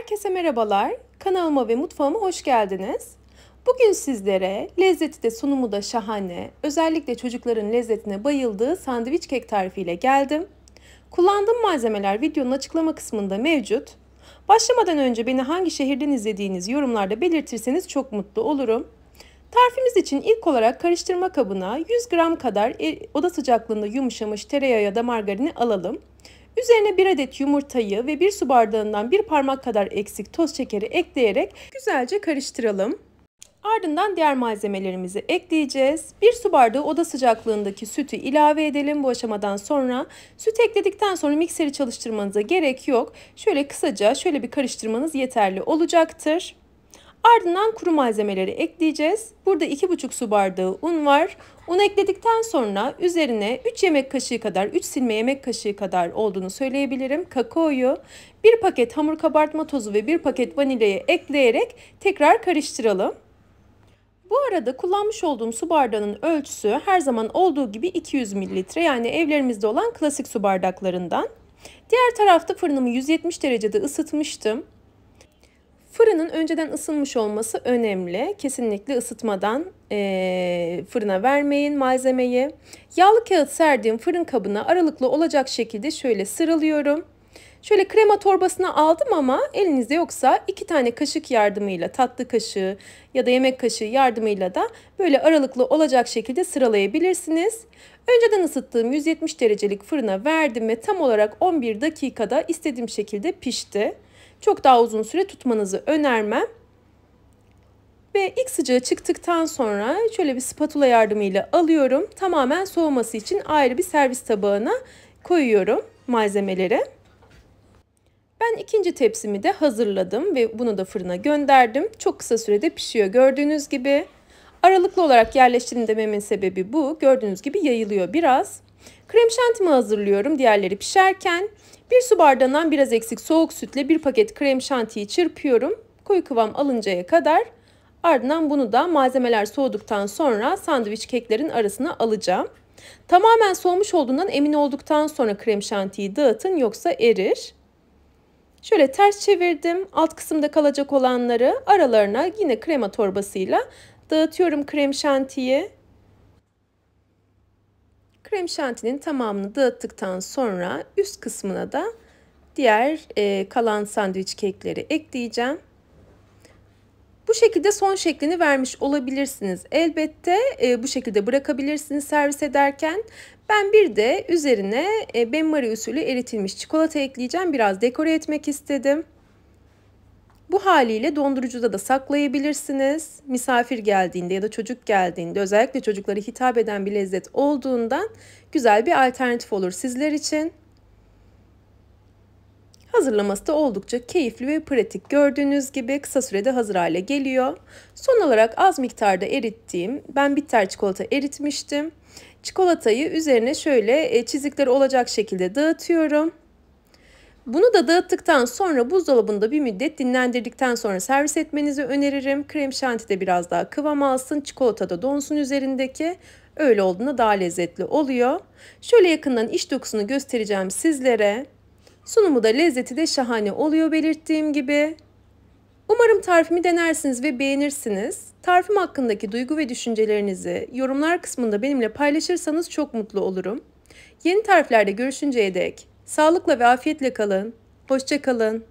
Herkese merhabalar. Kanalıma ve mutfağıma hoş geldiniz. Bugün sizlere lezzeti de sunumu da şahane, özellikle çocukların lezzetine bayıldığı sandviç kek tarifiyle geldim. Kullandığım malzemeler videonun açıklama kısmında mevcut. Başlamadan önce beni hangi şehirden izlediğiniz yorumlarda belirtirseniz çok mutlu olurum. Tarifimiz için ilk olarak karıştırma kabına 100 gram kadar e, oda sıcaklığında yumuşamış tereyağı ya da margarini alalım. Üzerine bir adet yumurtayı ve bir su bardağından bir parmak kadar eksik toz şekeri ekleyerek güzelce karıştıralım. Ardından diğer malzemelerimizi ekleyeceğiz. Bir su bardağı oda sıcaklığındaki sütü ilave edelim bu aşamadan sonra. Süt ekledikten sonra mikseri çalıştırmanıza gerek yok. Şöyle kısaca şöyle bir karıştırmanız yeterli olacaktır. Ardından kuru malzemeleri ekleyeceğiz. Burada 2,5 su bardağı un var. Un ekledikten sonra üzerine 3 yemek kaşığı kadar, 3 silme yemek kaşığı kadar olduğunu söyleyebilirim. Kakaoyu, 1 paket hamur kabartma tozu ve 1 paket vanilyayı ekleyerek tekrar karıştıralım. Bu arada kullanmış olduğum su bardağının ölçüsü her zaman olduğu gibi 200 mililitre yani evlerimizde olan klasik su bardaklarından. Diğer tarafta fırınımı 170 derecede ısıtmıştım. Fırının önceden ısınmış olması önemli. Kesinlikle ısıtmadan e, fırına vermeyin malzemeyi. Yağlı kağıt serdiğim fırın kabına aralıklı olacak şekilde şöyle sıralıyorum. Şöyle krema torbasına aldım ama elinizde yoksa iki tane kaşık yardımıyla tatlı kaşığı ya da yemek kaşığı yardımıyla da böyle aralıklı olacak şekilde sıralayabilirsiniz. Önceden ısıttığım 170 derecelik fırına verdim ve tam olarak 11 dakikada istediğim şekilde pişti çok daha uzun süre tutmanızı önermem. Ve ilk sıcağı çıktıktan sonra şöyle bir spatula yardımıyla alıyorum. Tamamen soğuması için ayrı bir servis tabağına koyuyorum malzemeleri. Ben ikinci tepsimi de hazırladım ve bunu da fırına gönderdim. Çok kısa sürede pişiyor gördüğünüz gibi. Aralıklı olarak yerleştirilmemin sebebi bu. Gördüğünüz gibi yayılıyor biraz. Krem şantimi hazırlıyorum diğerleri pişerken. Bir su bardağından biraz eksik soğuk sütle bir paket krem şantiyi çırpıyorum. Koyu kıvam alıncaya kadar. Ardından bunu da malzemeler soğuduktan sonra sandviç keklerin arasına alacağım. Tamamen soğumuş olduğundan emin olduktan sonra krem şantiyi dağıtın yoksa erir. Şöyle ters çevirdim. Alt kısımda kalacak olanları aralarına yine krema torbasıyla dağıtıyorum krem şantiyi. Krem şantinin tamamını dağıttıktan sonra üst kısmına da diğer e, kalan sandviç kekleri ekleyeceğim. Bu şekilde son şeklini vermiş olabilirsiniz. Elbette e, bu şekilde bırakabilirsiniz servis ederken. Ben bir de üzerine e, benmari usulü eritilmiş çikolata ekleyeceğim. Biraz dekore etmek istedim. Bu haliyle dondurucuda da saklayabilirsiniz. Misafir geldiğinde ya da çocuk geldiğinde özellikle çocuklara hitap eden bir lezzet olduğundan güzel bir alternatif olur sizler için. Hazırlaması da oldukça keyifli ve pratik. Gördüğünüz gibi kısa sürede hazır hale geliyor. Son olarak az miktarda erittiğim, ben bitter çikolata eritmiştim. Çikolatayı üzerine şöyle e, çizikler olacak şekilde dağıtıyorum. Bunu da dağıttıktan sonra buzdolabında bir müddet dinlendirdikten sonra servis etmenizi öneririm. Krem şanti de biraz daha kıvam alsın, çikolata da donsun üzerindeki. Öyle olduğunda daha lezzetli oluyor. Şöyle yakından iç dokusunu göstereceğim sizlere. Sunumu da lezzeti de şahane oluyor belirttiğim gibi. Umarım tarifimi denersiniz ve beğenirsiniz. Tarifim hakkındaki duygu ve düşüncelerinizi yorumlar kısmında benimle paylaşırsanız çok mutlu olurum. Yeni tariflerde görüşünceye dek Sağlıkla ve afiyetle kalın. Hoşça kalın.